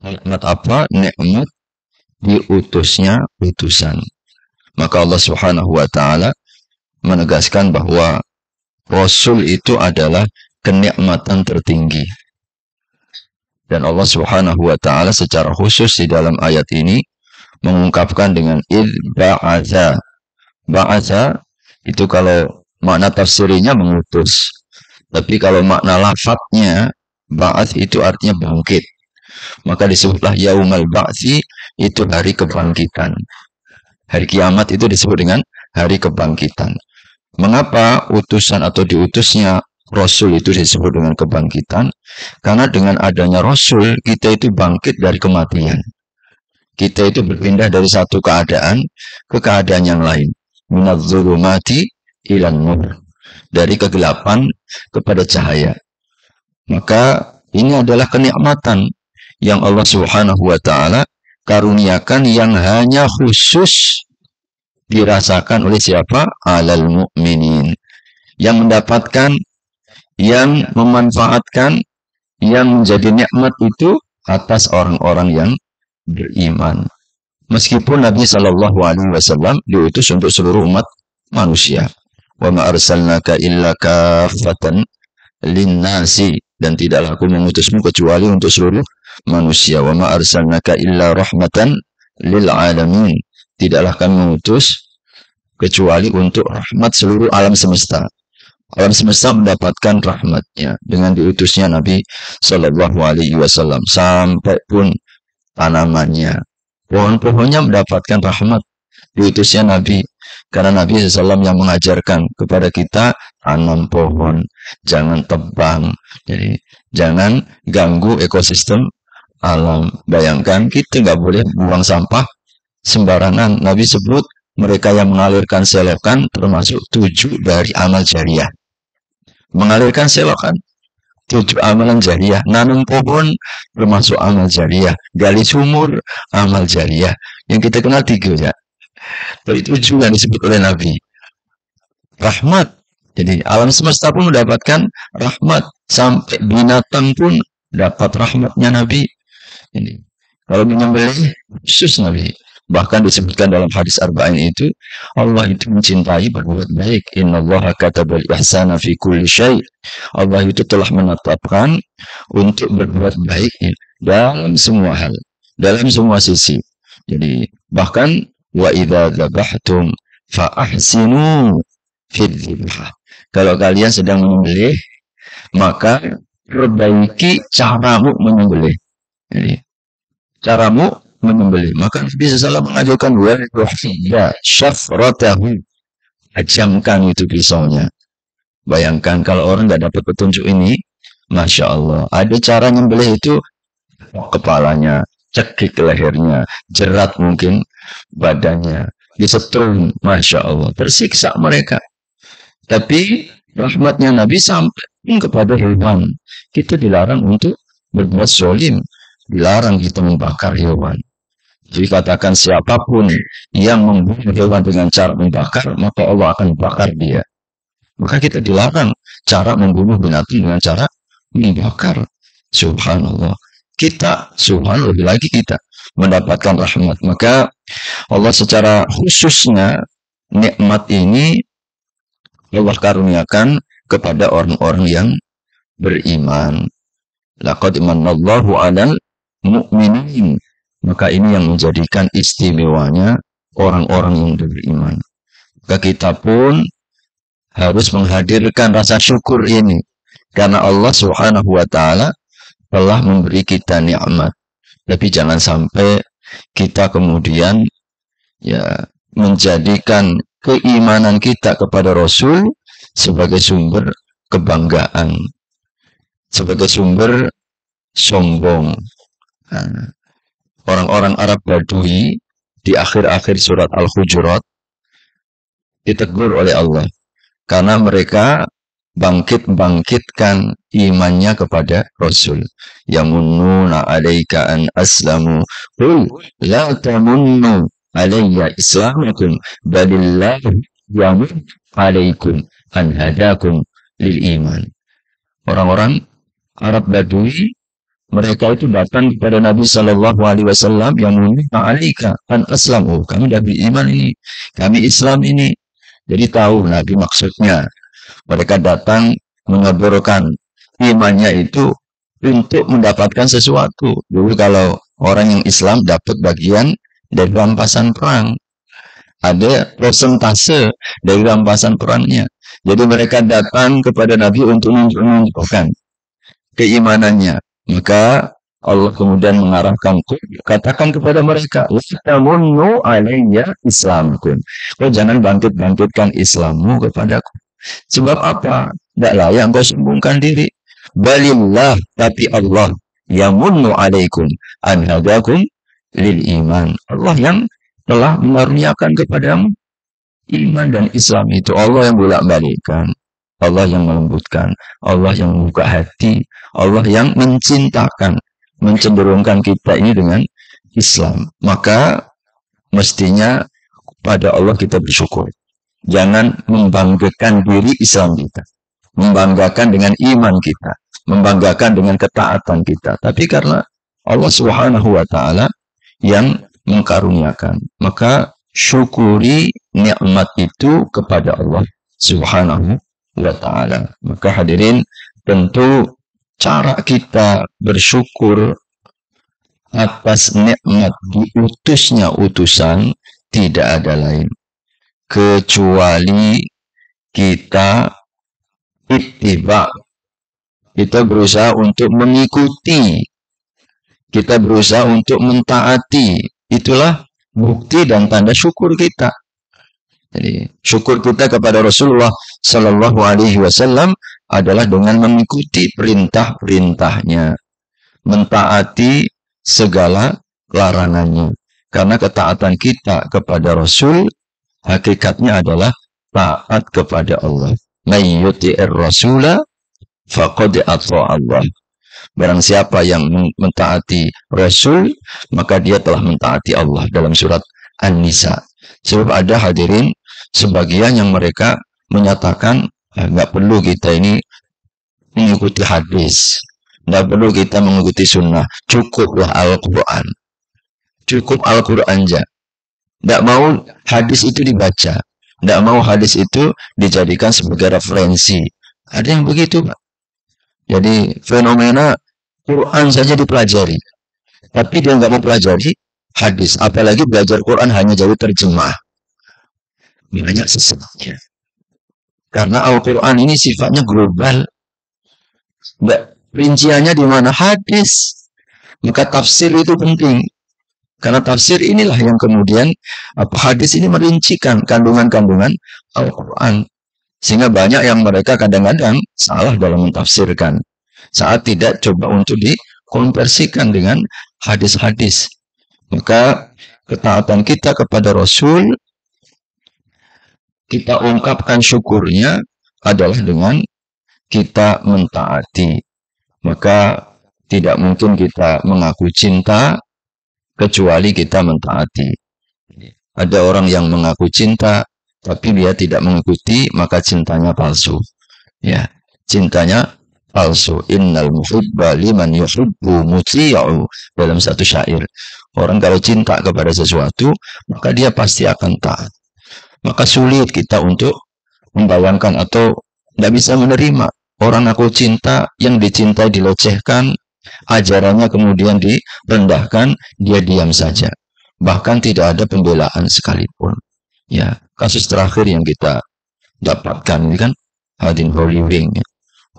nikmat apa nikmat diutusnya utusan maka Allah Subhanahu wa taala menegaskan bahwa rasul itu adalah kenikmatan tertinggi dan Allah Subhanahu wa taala secara khusus di dalam ayat ini mengungkapkan dengan id ba'atha ba'atha itu kalau makna tafsirnya mengutus tapi kalau makna lafadznya ba'ath itu artinya bangkit maka disebutlah yaumal ba'si itu hari kebangkitan. Hari kiamat itu disebut dengan hari kebangkitan. Mengapa utusan atau diutusnya Rasul itu disebut dengan kebangkitan? Karena dengan adanya Rasul, kita itu bangkit dari kematian. Kita itu berpindah dari satu keadaan ke keadaan yang lain. Minadzulumati ilan nur. Dari kegelapan kepada cahaya. Maka ini adalah kenikmatan yang Allah Subhanahu wa taala karuniakan yang hanya khusus dirasakan oleh siapa? Alal mukminin. Yang mendapatkan, yang memanfaatkan, yang menjadi nikmat itu atas orang-orang yang beriman. Meskipun Nabi Shallallahu Alaihi Wasallam diutus untuk seluruh umat manusia. Wa ma ka illa kafatan linnasi dan tidaklah aku mengutusmu kecuali untuk seluruh manusia. Wa ma arsalnaka illa rahmatan lil alamin. Tidaklah kami mengutus kecuali untuk rahmat seluruh alam semesta. Alam semesta mendapatkan rahmatnya dengan diutusnya Nabi Shallallahu Alaihi Wasallam sampai pun tanamannya, pohon-pohonnya mendapatkan rahmat diutusnya Nabi karena Nabi SAW yang mengajarkan kepada kita tanam pohon, jangan tebang, jadi jangan ganggu ekosistem alam. Bayangkan kita nggak boleh buang sampah sembarangan. Nabi sebut mereka yang mengalirkan selokan termasuk tujuh dari amal jariah. Mengalirkan selokan tujuh amalan jariah. Nanam pohon termasuk amal jariah. Gali sumur amal jariah. Yang kita kenal tiga ya. Dari tujuh yang disebut oleh Nabi. Rahmat. Jadi alam semesta pun mendapatkan rahmat. Sampai binatang pun dapat rahmatnya Nabi ini kalau menyembelih khusus Nabi bahkan disebutkan dalam hadis arba'in itu Allah itu mencintai berbuat baik Allah katabal ihsana fi kulli syai Allah itu telah menetapkan untuk berbuat baik ya, dalam semua hal dalam semua sisi jadi bahkan wa idza dzabhtum fa ahsinu fi kalau kalian sedang menyembelih maka perbaiki caramu menyembelih jadi caramu membeli Maka Nabi SAW mengajarkan ya rotahu Ajamkan itu pisaunya. Bayangkan kalau orang nggak dapat petunjuk ini, masya Allah. Ada cara nyembelih itu kepalanya, cekik lehernya, jerat mungkin badannya, disetrum, masya Allah. Tersiksa mereka. Tapi rahmatnya Nabi sampai kepada hewan. Kita dilarang untuk berbuat zolim dilarang kita membakar hewan. Jadi katakan siapapun yang membunuh hewan dengan cara membakar, maka Allah akan membakar dia. Maka kita dilarang cara membunuh binatang dengan cara membakar. Subhanallah. Kita, subhanallah lebih lagi kita mendapatkan rahmat. Maka Allah secara khususnya nikmat ini Allah karuniakan kepada orang-orang yang beriman. Laqad imanallahu 'alal mukminin maka ini yang menjadikan istimewanya orang-orang yang beriman maka kita pun harus menghadirkan rasa syukur ini karena Allah Subhanahu wa taala telah memberi kita nikmat tapi jangan sampai kita kemudian ya menjadikan keimanan kita kepada Rasul sebagai sumber kebanggaan sebagai sumber sombong Nah, orang-orang Arab Badui di akhir-akhir surat Al-Hujurat ditegur oleh Allah karena mereka bangkit-bangkitkan imannya kepada Rasul. Yamununa alaika an aslamu. Qul la tamunnu alayya islamakum balillahu yamun alaikum an hadakum lil iman. Orang-orang Arab Badui mereka itu datang kepada Nabi Shallallahu Alaihi Wasallam yang meminta alika Islam oh kami dah beriman ini kami Islam ini jadi tahu Nabi maksudnya mereka datang mengaburkan imannya itu untuk mendapatkan sesuatu Jadi kalau orang yang Islam dapat bagian dari rampasan perang ada persentase dari rampasan perangnya jadi mereka datang kepada Nabi untuk menunjukkan keimanannya maka Allah kemudian mengarahkan katakan kepada mereka "Ustamunnu alayya islamkum kau jangan bangkit-bangkitkan Islammu kepadaku sebab apa tidak layak kau sembungkan diri balillah tapi Allah yang munnu alaikum an hadakum lil iman Allah yang telah mengaruniakan kepadamu iman dan Islam itu Allah yang bolak balikkan Allah yang melembutkan, Allah yang membuka hati, Allah yang mencintakan, mencenderungkan kita ini dengan Islam. Maka mestinya pada Allah kita bersyukur. Jangan membanggakan diri Islam kita. Membanggakan dengan iman kita. Membanggakan dengan ketaatan kita. Tapi karena Allah subhanahu wa ta'ala yang mengkaruniakan. Maka syukuri nikmat itu kepada Allah subhanahu wa taala. Maka hadirin, tentu cara kita bersyukur atas nikmat diutusnya utusan tidak ada lain kecuali kita ittiba kita berusaha untuk mengikuti kita berusaha untuk mentaati itulah bukti dan tanda syukur kita jadi syukur kita kepada Rasulullah Shallallahu Alaihi Wasallam adalah dengan mengikuti perintah-perintahnya, mentaati segala larangannya. Karena ketaatan kita kepada Rasul hakikatnya adalah taat kepada Allah. Mayyuti'ir Rasulah faqad Allah. Barang siapa yang mentaati Rasul, maka dia telah mentaati Allah dalam surat An-Nisa. Sebab ada hadirin sebagian yang mereka menyatakan eh, nggak eh, perlu kita ini mengikuti hadis nggak perlu kita mengikuti sunnah cukuplah Al-Quran cukup Al-Quran aja nggak mau hadis itu dibaca nggak mau hadis itu dijadikan sebagai referensi ada yang begitu Pak jadi fenomena Quran saja dipelajari tapi dia nggak mau pelajari hadis apalagi belajar Quran hanya jadi terjemah banyak sesatnya. Karena Al-Quran ini sifatnya global. Mbak, rinciannya di mana? Hadis. Maka tafsir itu penting. Karena tafsir inilah yang kemudian apa hadis ini merincikan kandungan-kandungan Al-Quran. Sehingga banyak yang mereka kadang-kadang salah dalam mentafsirkan. Saat tidak coba untuk dikonversikan dengan hadis-hadis. Maka ketaatan kita kepada Rasul kita ungkapkan syukurnya adalah dengan kita mentaati. Maka tidak mungkin kita mengaku cinta kecuali kita mentaati. Ada orang yang mengaku cinta tapi dia tidak mengikuti maka cintanya palsu. Ya, cintanya palsu. Innal muhibba liman yuhibbu muti'u dalam satu syair. Orang kalau cinta kepada sesuatu maka dia pasti akan taat maka sulit kita untuk membayangkan atau tidak bisa menerima orang aku cinta yang dicintai dilecehkan, ajarannya kemudian direndahkan, dia diam saja. Bahkan tidak ada pembelaan sekalipun. Ya, kasus terakhir yang kita dapatkan ini kan Hadin Holy Wing. Ya.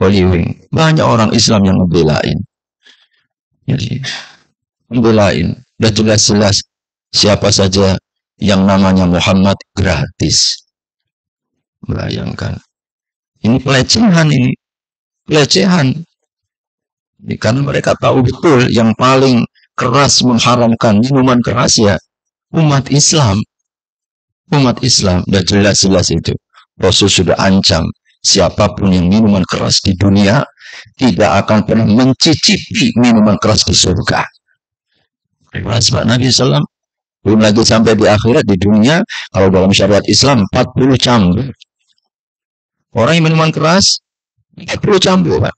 Holy Wing. Banyak orang Islam yang membelain. Jadi, ya, membelain. Dan jelas-jelas siapa saja yang namanya Muhammad gratis. Bayangkan. Ini pelecehan ini. Pelecehan. Ini karena mereka tahu betul yang paling keras mengharamkan minuman keras ya umat Islam. Umat Islam. Dan jelas-jelas itu. Rasul sudah ancam. Siapapun yang minuman keras di dunia tidak akan pernah mencicipi minuman keras di surga. Rasulullah Nabi Sallam belum lagi sampai di akhirat di dunia kalau dalam syariat Islam 40 cambuk. Orang yang minuman keras 40 cambuk, Pak.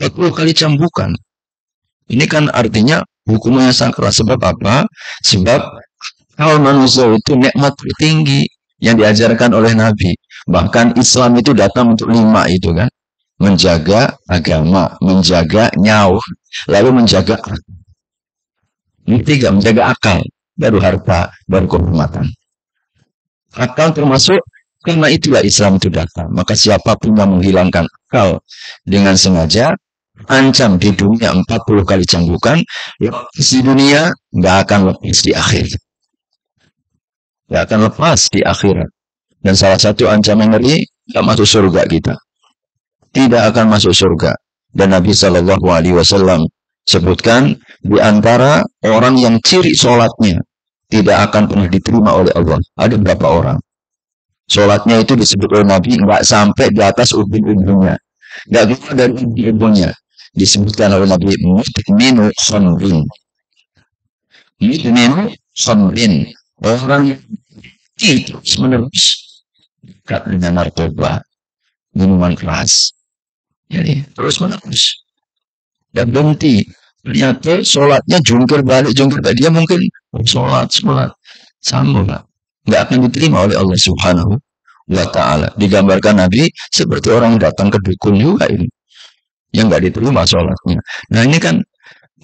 40 kali cambukan. Ini kan artinya hukumnya sangat keras. Sebab apa? Sebab kalau manusia itu nikmat tertinggi yang diajarkan oleh Nabi. Bahkan Islam itu datang untuk lima itu kan. Menjaga agama, menjaga nyawa, lalu menjaga agama. Yang ketiga, menjaga akal, baru harta, baru kehormatan. Akal termasuk karena itulah Islam itu datang. Maka siapapun yang menghilangkan akal dengan sengaja, ancam di dunia 40 kali canggukan, ya di dunia, nggak akan lepas di akhir. Nggak akan lepas di akhirat. Dan salah satu ancaman ngeri, nggak masuk surga kita. Tidak akan masuk surga. Dan Nabi Shallallahu Alaihi Wasallam Sebutkan di antara orang yang ciri sholatnya tidak akan pernah diterima oleh Allah. Ada berapa orang? Sholatnya itu disebut oleh Nabi nggak sampai di atas ubin-ubinnya. Nggak keluar dari ubin-ubinnya. Disebutkan oleh Nabi mutminu sonrin. Mutminu sonrin. Orang itu menerus dekat dengan narkoba, minuman keras. Jadi terus menerus dan berhenti ternyata sholatnya jungkir balik jungkir balik dia mungkin sholat sholat sama nggak akan diterima oleh Allah Subhanahu wa taala digambarkan Nabi seperti orang datang ke dukun juga ini yang nggak diterima sholatnya nah ini kan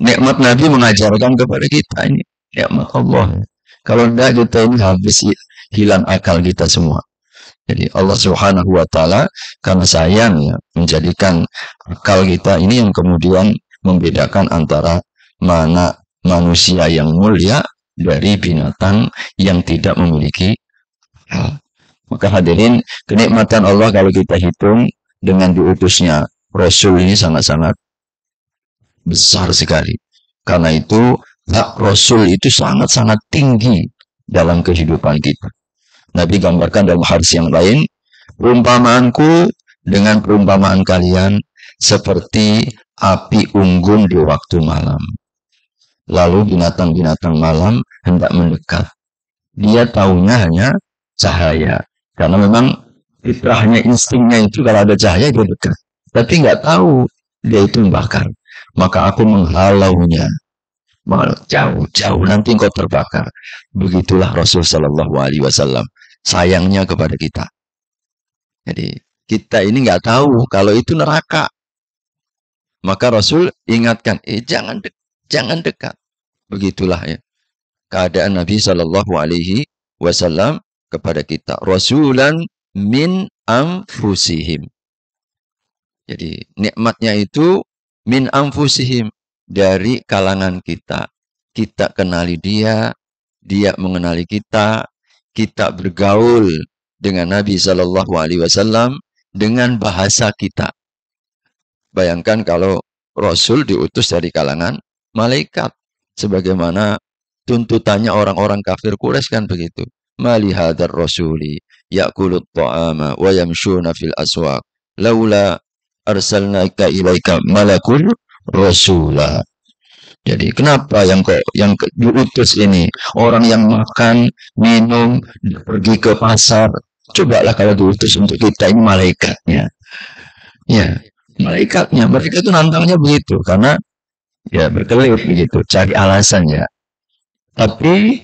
nikmat Nabi mengajarkan kepada kita ini nikmat Allah kalau tidak kita ini habis hilang akal kita semua jadi Allah Subhanahu wa taala karena sayang ya menjadikan akal kita ini yang kemudian membedakan antara mana manusia yang mulia dari binatang yang tidak memiliki akal. Maka hadirin, kenikmatan Allah kalau kita hitung dengan diutusnya Rasul ini sangat-sangat besar sekali. Karena itu, hak Rasul itu sangat-sangat tinggi dalam kehidupan kita. Nabi gambarkan dalam hadis yang lain, perumpamaanku dengan perumpamaan kalian seperti api unggun di waktu malam. Lalu binatang-binatang malam hendak mendekat. Dia tahunya hanya cahaya. Karena memang fitrahnya, instingnya itu kalau ada cahaya dia dekat. Tapi nggak tahu dia itu membakar. Maka aku menghalaunya. Jauh-jauh nanti engkau terbakar. Begitulah Rasulullah Shallallahu Alaihi Wasallam sayangnya kepada kita. Jadi kita ini nggak tahu kalau itu neraka. Maka Rasul ingatkan, eh jangan de jangan dekat. Begitulah ya keadaan Nabi Shallallahu Alaihi Wasallam kepada kita. Rasulan min amfusihim. Jadi nikmatnya itu min amfusihim dari kalangan kita. Kita kenali dia, dia mengenali kita, kita bergaul dengan Nabi Shallallahu Alaihi Wasallam dengan bahasa kita. Bayangkan kalau Rasul diutus dari kalangan malaikat, sebagaimana tuntutannya orang-orang kafir Quraisy kan begitu. Malihadar Rasuli yakulut ta'ama wa yamshuna fil aswaq laula arsalnaka ilaika malakul rasula jadi kenapa yang kok yang ke, diutus ini orang yang makan, minum, pergi ke pasar, cobalah kalau diutus untuk kita ini malaikatnya. Ya, malaikatnya mereka itu nantangnya begitu karena ya berkelit begitu, cari alasan ya. Tapi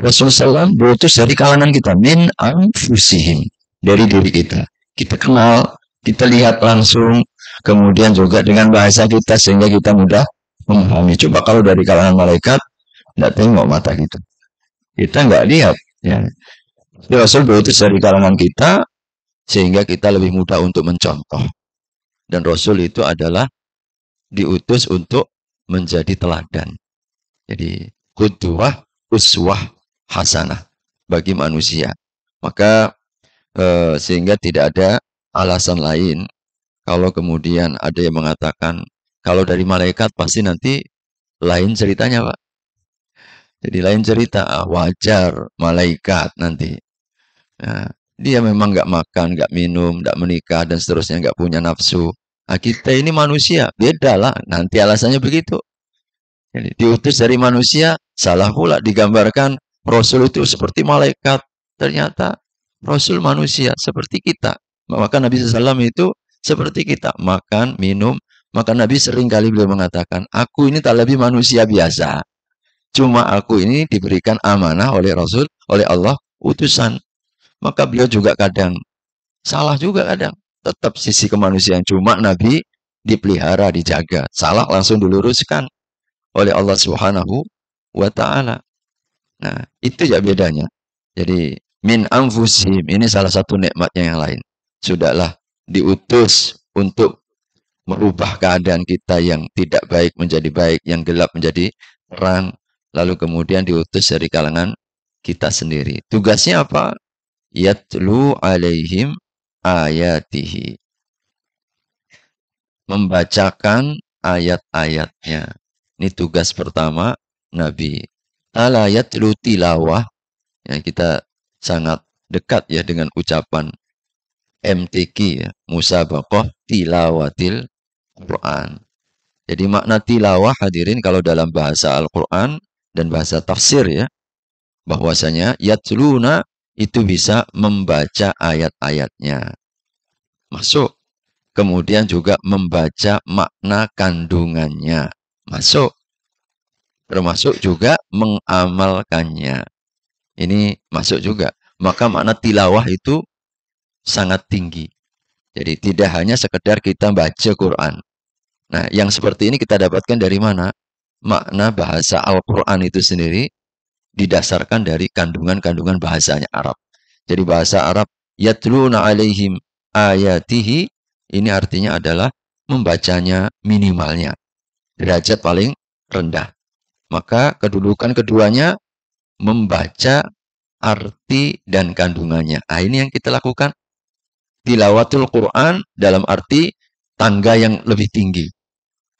Rasulullah SAW berutus dari kalangan kita min anfusihim dari diri kita. Kita kenal, kita lihat langsung, kemudian juga dengan bahasa kita sehingga kita mudah memahami. Coba kalau dari kalangan malaikat, tidak tengok mata kita. Kita nggak lihat. Ya. Jadi ya, Rasul berutus dari kalangan kita, sehingga kita lebih mudah untuk mencontoh. Dan Rasul itu adalah diutus untuk menjadi teladan. Jadi, kuduah, uswah, hasanah bagi manusia. Maka, eh, sehingga tidak ada alasan lain kalau kemudian ada yang mengatakan kalau dari malaikat pasti nanti lain ceritanya, Pak. Jadi lain cerita, ah, wajar malaikat nanti. Nah, dia memang nggak makan, nggak minum, nggak menikah, dan seterusnya nggak punya nafsu. Nah, kita ini manusia, beda lah. Nanti alasannya begitu. Jadi diutus dari manusia, salah pula digambarkan Rasul itu seperti malaikat. Ternyata Rasul manusia seperti kita. Maka Nabi SAW itu seperti kita, makan, minum, maka Nabi seringkali beliau mengatakan, aku ini tak lebih manusia biasa. Cuma aku ini diberikan amanah oleh Rasul, oleh Allah, utusan. Maka beliau juga kadang salah juga kadang. Tetap sisi kemanusiaan. Cuma Nabi dipelihara, dijaga. Salah langsung diluruskan oleh Allah Subhanahu wa Ta'ala. Nah, itu ya bedanya. Jadi, min fusim ini salah satu nikmatnya yang lain. Sudahlah diutus untuk merubah keadaan kita yang tidak baik menjadi baik, yang gelap menjadi terang, lalu kemudian diutus dari kalangan kita sendiri. Tugasnya apa? Yatlu alaihim ayatihi. Membacakan ayat-ayatnya. Ini tugas pertama Nabi. Ala yatlu tilawah. Ya, kita sangat dekat ya dengan ucapan MTQ ya, musabakoh tilawatil Al-Quran. Jadi makna tilawah hadirin kalau dalam bahasa Al-Quran dan bahasa tafsir ya. Bahwasanya yatluna itu bisa membaca ayat-ayatnya. Masuk. Kemudian juga membaca makna kandungannya. Masuk. Termasuk juga mengamalkannya. Ini masuk juga. Maka makna tilawah itu sangat tinggi. Jadi tidak hanya sekedar kita baca Quran. Nah, yang seperti ini kita dapatkan dari mana? Makna bahasa Al-Quran itu sendiri didasarkan dari kandungan-kandungan bahasanya Arab. Jadi bahasa Arab, yatluna alaihim ayatihi, ini artinya adalah membacanya minimalnya. Derajat paling rendah. Maka kedudukan keduanya membaca arti dan kandungannya. Nah, ini yang kita lakukan tilawatul Quran dalam arti tangga yang lebih tinggi.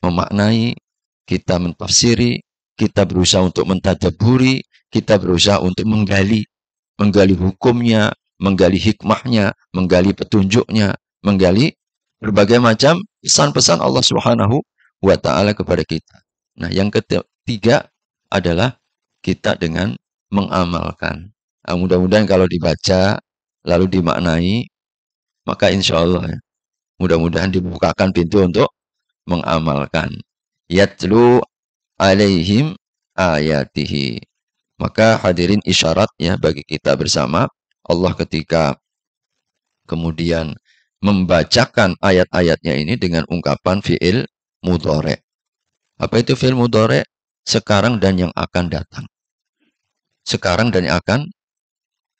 Memaknai, kita mentafsiri, kita berusaha untuk mentadaburi, kita berusaha untuk menggali, menggali hukumnya, menggali hikmahnya, menggali petunjuknya, menggali berbagai macam pesan-pesan Allah Subhanahu wa taala kepada kita. Nah, yang ketiga adalah kita dengan mengamalkan. Nah, mudah-mudahan kalau dibaca lalu dimaknai maka insya Allah ya, mudah-mudahan dibukakan pintu untuk mengamalkan. Yatlu alaihim ayatihi. Maka hadirin isyarat ya bagi kita bersama Allah ketika kemudian membacakan ayat-ayatnya ini dengan ungkapan fi'il mudore. Apa itu fi'il mudore? Sekarang dan yang akan datang. Sekarang dan yang akan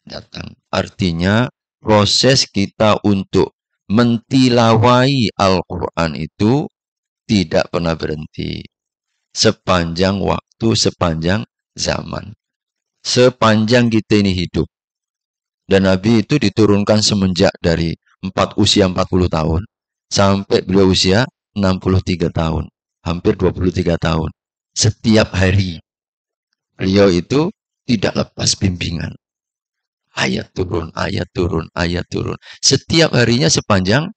datang. Artinya proses kita untuk mentilawai Al-Quran itu tidak pernah berhenti sepanjang waktu, sepanjang zaman. Sepanjang kita ini hidup. Dan Nabi itu diturunkan semenjak dari empat usia 40 tahun sampai beliau usia 63 tahun, hampir 23 tahun. Setiap hari beliau itu tidak lepas bimbingan ayat turun, ayat turun, ayat turun. Setiap harinya sepanjang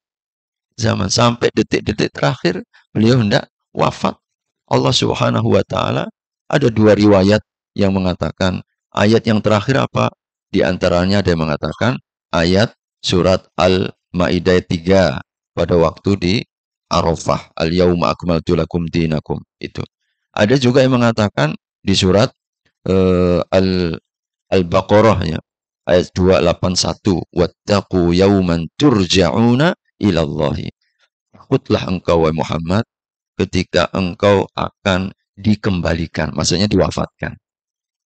zaman sampai detik-detik terakhir beliau hendak wafat. Allah Subhanahu wa taala ada dua riwayat yang mengatakan ayat yang terakhir apa? Di antaranya ada yang mengatakan ayat surat Al-Maidah 3 pada waktu di Arafah, al-yauma akmaltu lakum dinakum itu. Ada juga yang mengatakan di surat uh, eh, al Al-Baqarah ya ayat 281 wattaqu yauman turja'una ilallahi takutlah engkau wahai Muhammad ketika engkau akan dikembalikan maksudnya diwafatkan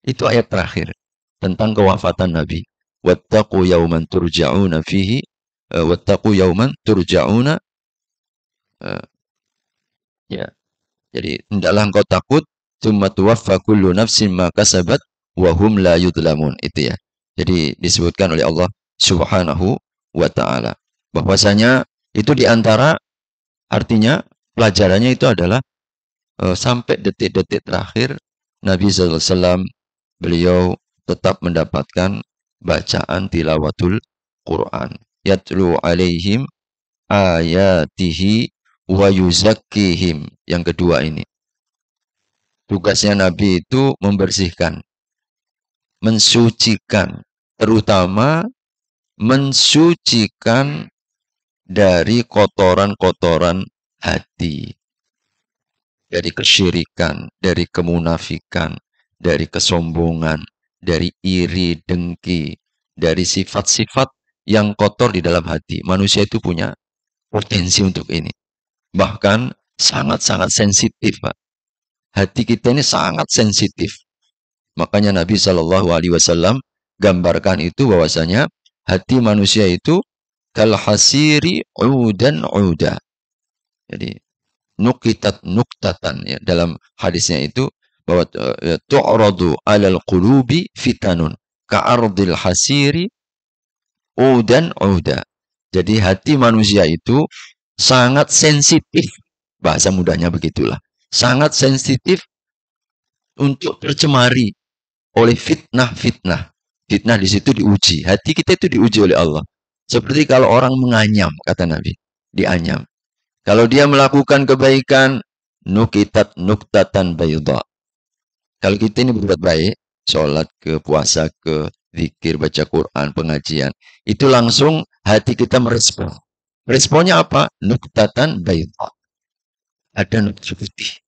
itu ayat terakhir tentang kewafatan Nabi wattaqu yauman turja'una fihi eh, wattaqu yauman turja'una eh, ya jadi hendaklah engkau takut Cuma tuwaffa kullu nafsin ma kasabat wa hum la yudlamun itu ya jadi disebutkan oleh Allah Subhanahu wa taala bahwasanya itu diantara artinya pelajarannya itu adalah e, sampai detik-detik terakhir Nabi SAW beliau tetap mendapatkan bacaan tilawatul Quran yatlu alaihim ayatihi wa yuzakkihim yang kedua ini tugasnya Nabi itu membersihkan mensucikan terutama mensucikan dari kotoran-kotoran hati, dari kesyirikan, dari kemunafikan, dari kesombongan, dari iri, dengki, dari sifat-sifat yang kotor di dalam hati. Manusia itu punya potensi untuk ini. Bahkan sangat-sangat sensitif, Pak. Hati kita ini sangat sensitif. Makanya Nabi Shallallahu Alaihi Wasallam gambarkan itu bahwasanya hati manusia itu kal hasiri udan uda. Jadi nukitat nuktatan ya dalam hadisnya itu bahwa e, tu'radu alal qulubi fitanun ka'ardil hasiri udan uda. Jadi hati manusia itu sangat sensitif. Bahasa mudahnya begitulah. Sangat sensitif untuk tercemari oleh fitnah-fitnah. Fitnah di situ diuji. Hati kita itu diuji oleh Allah. Seperti kalau orang menganyam, kata Nabi. Dianyam. Kalau dia melakukan kebaikan, nukitat nuktatan bayudha. Kalau kita ini berbuat baik, sholat ke, puasa ke, zikir, baca Quran, pengajian. Itu langsung hati kita merespon. Responnya apa? Nuktatan bayudha. Ada nukta putih.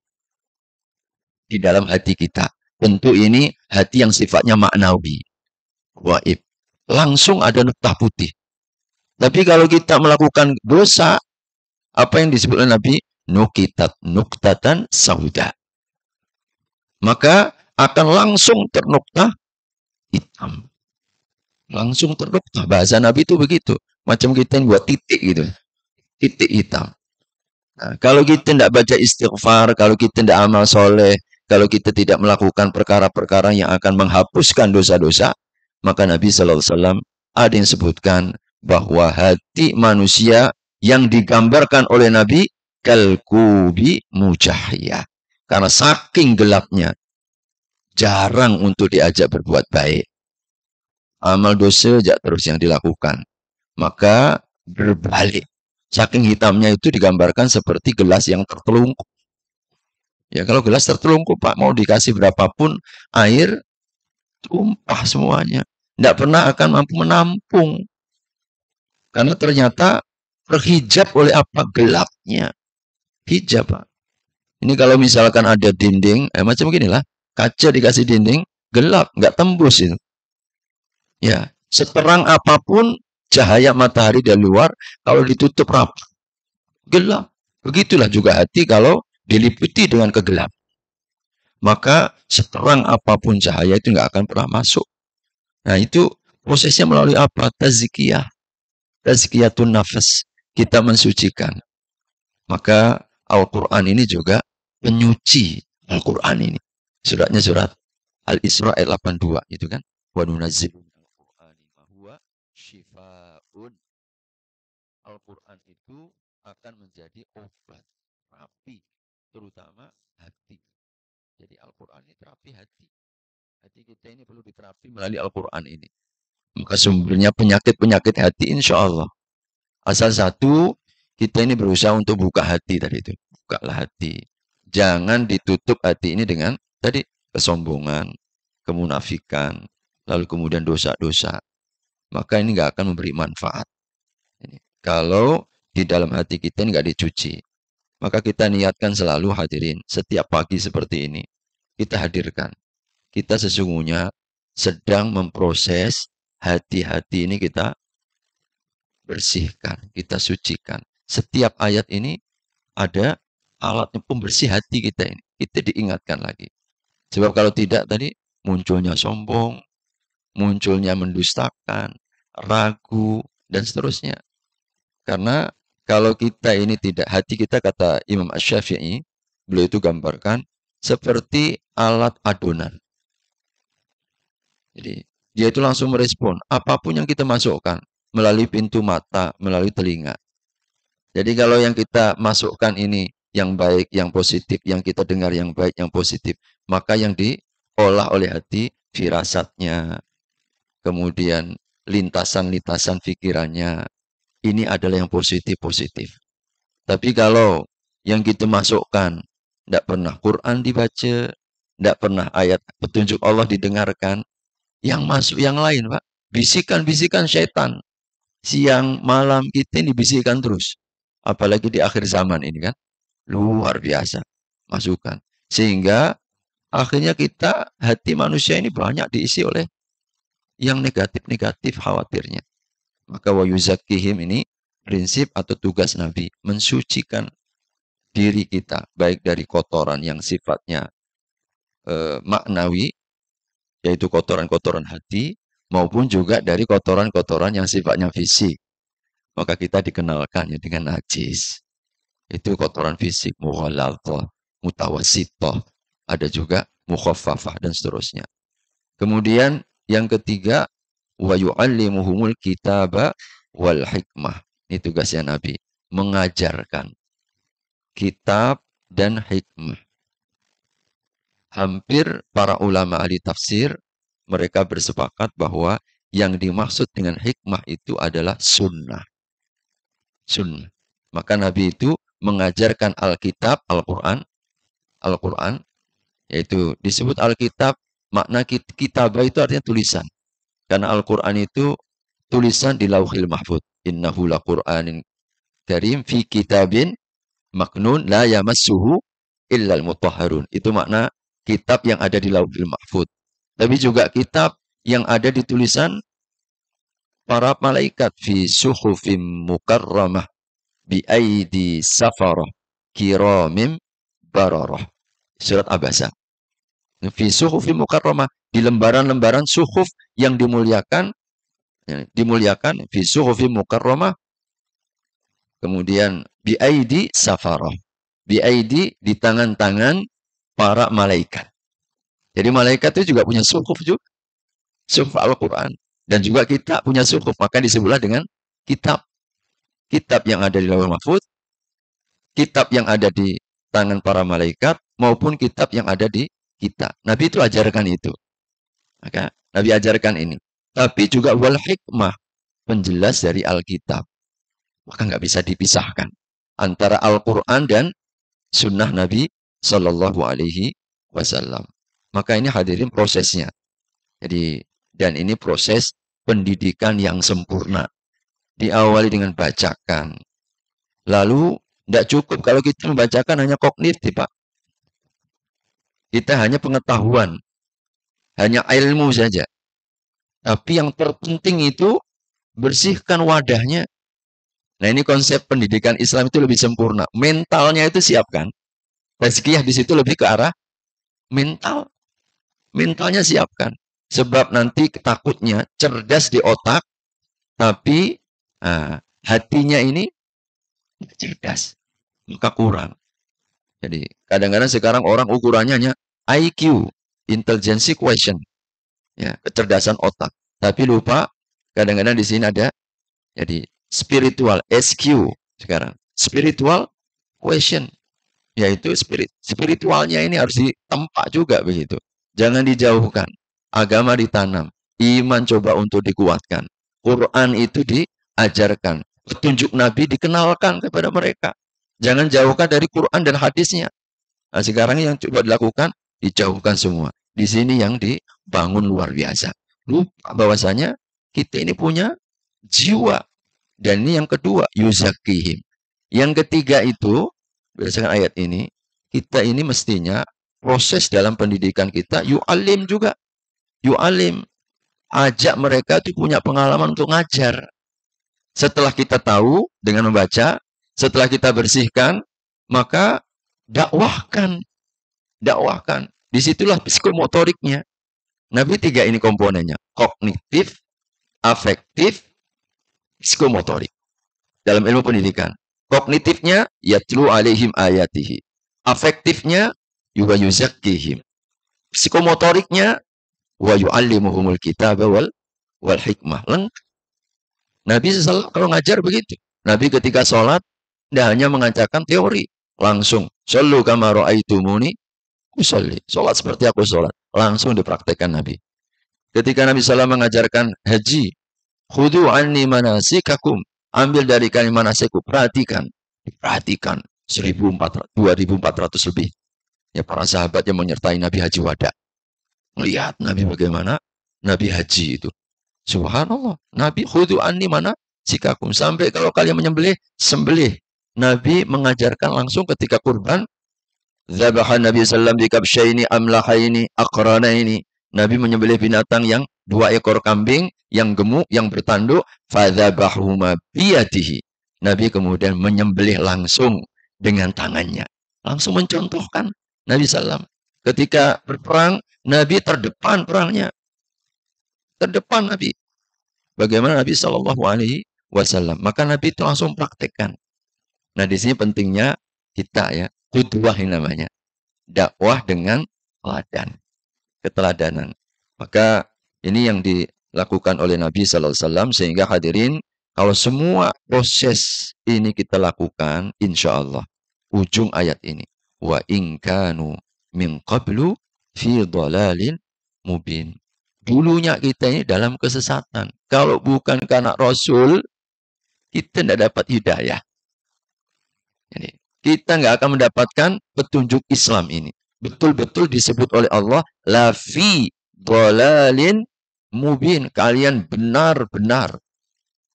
Di dalam hati kita. Tentu ini hati yang sifatnya maknawi waib. Langsung ada nukta putih. Tapi kalau kita melakukan dosa, apa yang disebut oleh Nabi? Nukitat, nuktatan sauda. Maka akan langsung ternuktah hitam. Langsung ternuktah. Bahasa Nabi itu begitu. Macam kita yang buat titik gitu. Titik hitam. Nah, kalau kita tidak baca istighfar, kalau kita tidak amal soleh, kalau kita tidak melakukan perkara-perkara yang akan menghapuskan dosa-dosa, maka Nabi SAW ada yang sebutkan bahwa hati manusia yang digambarkan oleh Nabi kalkubi mujahya. Karena saking gelapnya, jarang untuk diajak berbuat baik. Amal dosa tidak terus yang dilakukan. Maka berbalik. Saking hitamnya itu digambarkan seperti gelas yang tertelungkup. Ya kalau gelas tertelungkup Pak, mau dikasih berapapun air, tumpah semuanya. Tidak pernah akan mampu menampung. Karena ternyata terhijab oleh apa? Gelapnya. Hijab, Pak. Ini kalau misalkan ada dinding, eh, macam beginilah. Kaca dikasih dinding, gelap, nggak tembus itu. Ya, seterang apapun cahaya matahari dari luar, kalau ditutup rapat, gelap. Begitulah juga hati kalau diliputi dengan kegelapan maka seterang apapun cahaya itu nggak akan pernah masuk. Nah itu prosesnya melalui apa? Tazkiyah. tun nafas. Kita mensucikan. Maka Al-Quran ini juga penyuci Al-Quran ini. Suratnya surat Al-Isra ayat 82 itu kan. Wa nunazzilun al quran Al-Qur'an itu akan menjadi obat rapi terutama hati. Jadi Al-Quran ini terapi hati. Hati kita ini perlu diterapi melalui Al-Quran ini. Maka sumbernya penyakit-penyakit hati insya Allah. Asal satu, kita ini berusaha untuk buka hati tadi itu. Bukalah hati. Jangan ditutup hati ini dengan tadi kesombongan, kemunafikan, lalu kemudian dosa-dosa. Maka ini nggak akan memberi manfaat. Ini. Kalau di dalam hati kita nggak dicuci, maka kita niatkan selalu hadirin setiap pagi seperti ini kita hadirkan. Kita sesungguhnya sedang memproses hati-hati ini kita bersihkan, kita sucikan. Setiap ayat ini ada alatnya pembersih hati kita ini. Kita diingatkan lagi. Sebab kalau tidak tadi munculnya sombong, munculnya mendustakan, ragu, dan seterusnya. Karena kalau kita ini tidak hati kita kata Imam Ash-Syafi'i, beliau itu gambarkan seperti alat adonan. Jadi dia itu langsung merespon apapun yang kita masukkan melalui pintu mata, melalui telinga. Jadi kalau yang kita masukkan ini yang baik, yang positif, yang kita dengar yang baik, yang positif, maka yang diolah oleh hati firasatnya, kemudian lintasan-lintasan pikirannya, ini adalah yang positif-positif. Tapi kalau yang kita masukkan tidak pernah Quran dibaca, tidak pernah ayat petunjuk Allah didengarkan. Yang masuk yang lain, Pak. Bisikan-bisikan syaitan. Siang, malam, kita ini bisikan terus. Apalagi di akhir zaman ini kan. Luar biasa. Masukan. Sehingga akhirnya kita, hati manusia ini banyak diisi oleh yang negatif-negatif khawatirnya. Maka wa yuzakihim ini prinsip atau tugas Nabi. Mensucikan diri kita. Baik dari kotoran yang sifatnya eh, maknawi yaitu kotoran-kotoran hati maupun juga dari kotoran-kotoran yang sifatnya fisik. Maka kita dikenalkannya dengan najis. Itu kotoran fisik, mughalalqah, mutawasitah, ada juga mukhaffafah dan seterusnya. Kemudian yang ketiga wa yu'allimuhumul kitaba wal hikmah. Ini tugasnya Nabi, mengajarkan kitab dan hikmah hampir para ulama ahli tafsir mereka bersepakat bahwa yang dimaksud dengan hikmah itu adalah sunnah. Sunnah. Maka Nabi itu mengajarkan Alkitab, Al-Quran, Al-Quran, yaitu disebut Alkitab, makna kitab itu artinya tulisan. Karena Al-Quran itu tulisan di lauhil mahfud. Innahu la Qur'anin karim fi kitabin maknun la yamassuhu illal mutahharun. Itu makna kitab yang ada di Lauhil Mahfud, tapi juga kitab yang ada di tulisan para malaikat fi suhufim mukarramah bi aidi safarah kiramim bararah. Surat Abasa. Fi suhufim mukarramah di lembaran-lembaran suhuf yang dimuliakan ya, dimuliakan fi suhufim mukarramah kemudian bi aidi safarah aidi di tangan-tangan para malaikat. Jadi malaikat itu juga punya sukuf juga. Sukuf Al-Quran. Dan juga kita punya sukuf. Maka disebutlah dengan kitab. Kitab yang ada di lawan Mahfud. Kitab yang ada di tangan para malaikat. Maupun kitab yang ada di kita. Nabi itu ajarkan itu. Maka Nabi ajarkan ini. Tapi juga wal hikmah. Penjelas dari Alkitab. Maka nggak bisa dipisahkan. Antara Al-Quran dan sunnah Nabi Sallallahu Alaihi Wasallam. Maka ini hadirin prosesnya. Jadi dan ini proses pendidikan yang sempurna. Diawali dengan bacakan. Lalu tidak cukup kalau kita membacakan hanya kognitif, Pak. Kita hanya pengetahuan, hanya ilmu saja. Tapi yang terpenting itu bersihkan wadahnya. Nah ini konsep pendidikan Islam itu lebih sempurna. Mentalnya itu siapkan rezeki habis itu lebih ke arah mental. Mentalnya siapkan. Sebab nanti ketakutnya cerdas di otak, tapi uh, hatinya ini cerdas. Maka kurang. Jadi kadang-kadang sekarang orang ukurannya hanya IQ, intelligence question, ya, kecerdasan otak. Tapi lupa kadang-kadang di sini ada jadi spiritual SQ sekarang, spiritual question yaitu spirit spiritualnya ini harus ditempa juga begitu. Jangan dijauhkan. Agama ditanam, iman coba untuk dikuatkan. Quran itu diajarkan, petunjuk Nabi dikenalkan kepada mereka. Jangan jauhkan dari Quran dan hadisnya. Nah, sekarang yang coba dilakukan dijauhkan semua. Di sini yang dibangun luar biasa. Lupa bahwasanya kita ini punya jiwa. Dan ini yang kedua, yuzakihim. Yang ketiga itu berdasarkan ayat ini, kita ini mestinya proses dalam pendidikan kita alim juga. alim Ajak mereka itu punya pengalaman untuk ngajar. Setelah kita tahu dengan membaca, setelah kita bersihkan, maka dakwahkan. Dakwahkan. Disitulah psikomotoriknya. Nabi tiga ini komponennya. Kognitif, afektif, psikomotorik. Dalam ilmu pendidikan. Kognitifnya, yatlu alaihim ayatihi. Afektifnya, yuwa yuzakkihim. Psikomotoriknya, wa yu'allimuhumul kitab wal, wal hikmah. leng. Nabi SAW kalau ngajar begitu. Nabi ketika sholat, tidak hanya mengajarkan teori. Langsung. Sallu kama aitumuni, usolli. Sholat seperti aku sholat. Langsung dipraktekkan Nabi. Ketika Nabi SAW mengajarkan haji, khudu anni manasikakum Ambil dari kalimat nasiku, perhatikan. Perhatikan, 1400, 2400 lebih. Ya para sahabat yang menyertai Nabi Haji Wada. Lihat Nabi bagaimana? Nabi Haji itu. Subhanallah. Nabi khudu anni mana? Sikakum. Sampai kalau kalian menyembelih, sembelih. Nabi mengajarkan langsung ketika kurban. Zabahan Nabi Alaihi Sallam di kabsyaini amlahaini ini. Nabi menyembelih binatang yang dua ekor kambing yang gemuk yang bertanduk fadzabahuma biyadihi Nabi kemudian menyembelih langsung dengan tangannya langsung mencontohkan Nabi sallam ketika berperang Nabi terdepan perangnya terdepan Nabi bagaimana Nabi Shallallahu alaihi wasallam maka Nabi itu langsung praktekkan nah di sini pentingnya kita ya kudwah ini namanya dakwah dengan teladan keteladanan maka ini yang dilakukan oleh Nabi Sallallahu Alaihi Wasallam sehingga hadirin kalau semua proses ini kita lakukan, insya Allah ujung ayat ini wa ingkanu min qablu fi dhalalin mubin. Dulunya kita ini dalam kesesatan. Kalau bukan karena Rasul, kita tidak dapat hidayah. Jadi, kita nggak akan mendapatkan petunjuk Islam ini. Betul-betul disebut oleh Allah, lafi dolalin mubin kalian benar-benar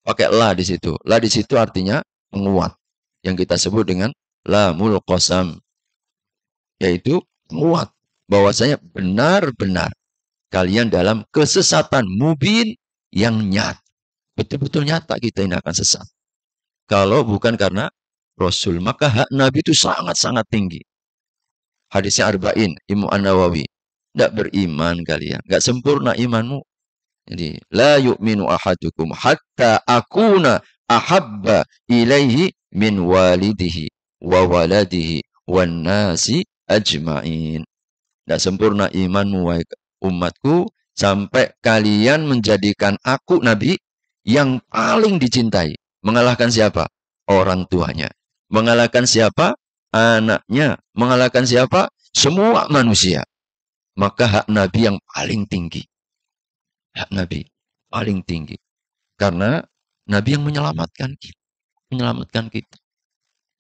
pakai la di situ. La di situ artinya menguat, yang kita sebut dengan la qasam yaitu menguat. bahwasanya benar-benar kalian dalam kesesatan mubin yang nyata. Betul-betul nyata kita ini akan sesat. Kalau bukan karena Rasul, maka hak Nabi itu sangat-sangat tinggi. Hadisnya Arba'in, Imam An-Nawawi. Tidak beriman kalian. Tidak sempurna imanmu jadi la yu'minu ahadukum hatta akuna ahabba ilaihi min walidihi wa waladihi wan nasi ajmain. Tidak sempurna imanmu wahai umatku sampai kalian menjadikan aku nabi yang paling dicintai. Mengalahkan siapa? Orang tuanya. Mengalahkan siapa? Anaknya. Mengalahkan siapa? Semua manusia. Maka hak nabi yang paling tinggi hak Nabi paling tinggi karena Nabi yang menyelamatkan kita menyelamatkan kita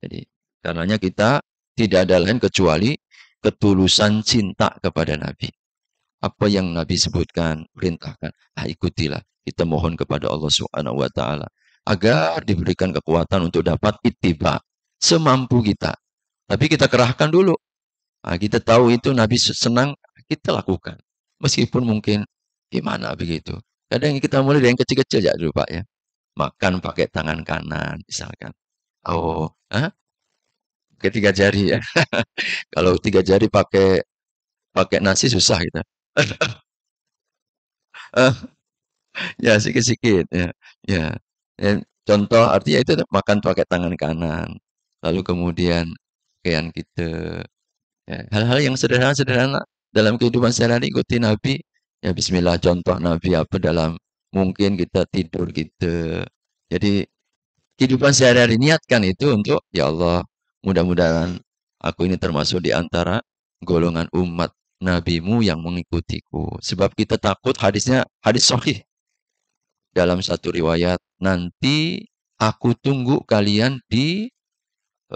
jadi karenanya kita tidak ada lain kecuali ketulusan cinta kepada Nabi apa yang Nabi sebutkan perintahkan ah ikutilah kita mohon kepada Allah Subhanahu wa taala agar diberikan kekuatan untuk dapat ittiba semampu kita tapi kita kerahkan dulu nah, kita tahu itu Nabi senang kita lakukan meskipun mungkin gimana begitu. Kadang kita mulai dari yang kecil-kecil ya dulu Pak ya. Makan pakai tangan kanan misalkan. Oh, huh? tiga jari ya. Kalau tiga jari pakai pakai nasi susah kita. Eh, ya sedikit-sedikit ya. Ya. Dan ya, contoh artinya itu makan pakai tangan kanan. Lalu kemudian pakaian kita. Ya. Hal-hal yang sederhana-sederhana dalam kehidupan sehari-hari ikuti Nabi ya bismillah contoh Nabi apa dalam mungkin kita tidur gitu jadi kehidupan sehari-hari niatkan itu untuk ya Allah mudah-mudahan aku ini termasuk di antara golongan umat nabimu yang mengikutiku sebab kita takut hadisnya hadis sahih dalam satu riwayat nanti aku tunggu kalian di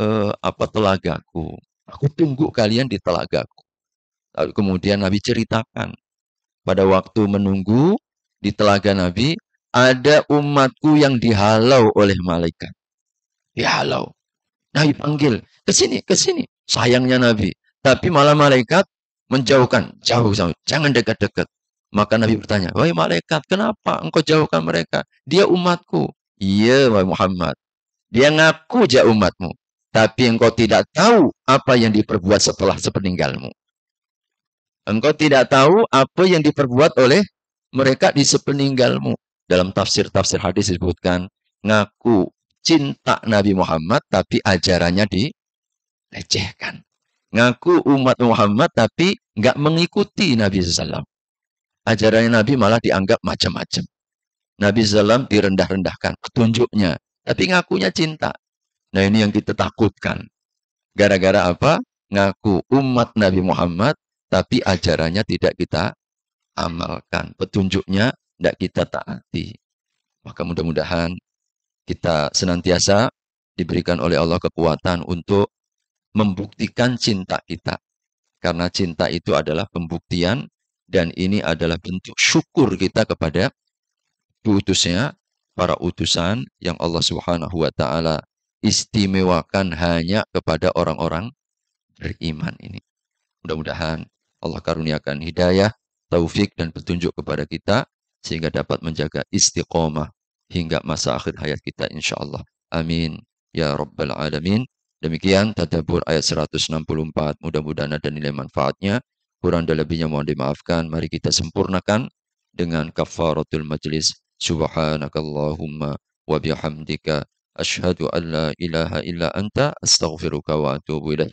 eh, apa telagaku aku tunggu kalian di telagaku lalu kemudian Nabi ceritakan pada waktu menunggu di telaga Nabi, ada umatku yang dihalau oleh malaikat. Dihalau. Nabi panggil, ke sini, ke sini. Sayangnya Nabi. Tapi malah malaikat menjauhkan, jauh, jauh. jangan dekat-dekat. Maka Nabi bertanya, wahai malaikat, kenapa engkau jauhkan mereka? Dia umatku. Iya, wahai Muhammad. Dia ngaku jauh umatmu. Tapi engkau tidak tahu apa yang diperbuat setelah sepeninggalmu. Engkau tidak tahu apa yang diperbuat oleh mereka di sepeninggalmu. Dalam tafsir-tafsir hadis disebutkan, ngaku cinta Nabi Muhammad tapi ajarannya dilecehkan. Ngaku umat Muhammad tapi nggak mengikuti Nabi SAW. Ajarannya Nabi malah dianggap macam-macam. Nabi SAW direndah-rendahkan petunjuknya. Tapi ngakunya cinta. Nah ini yang kita takutkan. Gara-gara apa? Ngaku umat Nabi Muhammad tapi ajarannya tidak kita amalkan, petunjuknya tidak kita taati. Maka mudah-mudahan kita senantiasa diberikan oleh Allah kekuatan untuk membuktikan cinta kita. Karena cinta itu adalah pembuktian dan ini adalah bentuk syukur kita kepada putusnya para utusan yang Allah Subhanahu wa taala istimewakan hanya kepada orang-orang beriman ini. Mudah-mudahan Allah karuniakan hidayah, taufik dan petunjuk kepada kita sehingga dapat menjaga istiqomah hingga masa akhir hayat kita insya Allah. Amin. Ya Rabbal Alamin. Demikian tadabur ayat 164. Mudah-mudahan ada nilai manfaatnya. Kurang dan lebihnya mohon dimaafkan. Mari kita sempurnakan dengan kafaratul majlis. Subhanakallahumma wa bihamdika. Ashadu an la ilaha illa anta astaghfiruka wa atubu ilaih.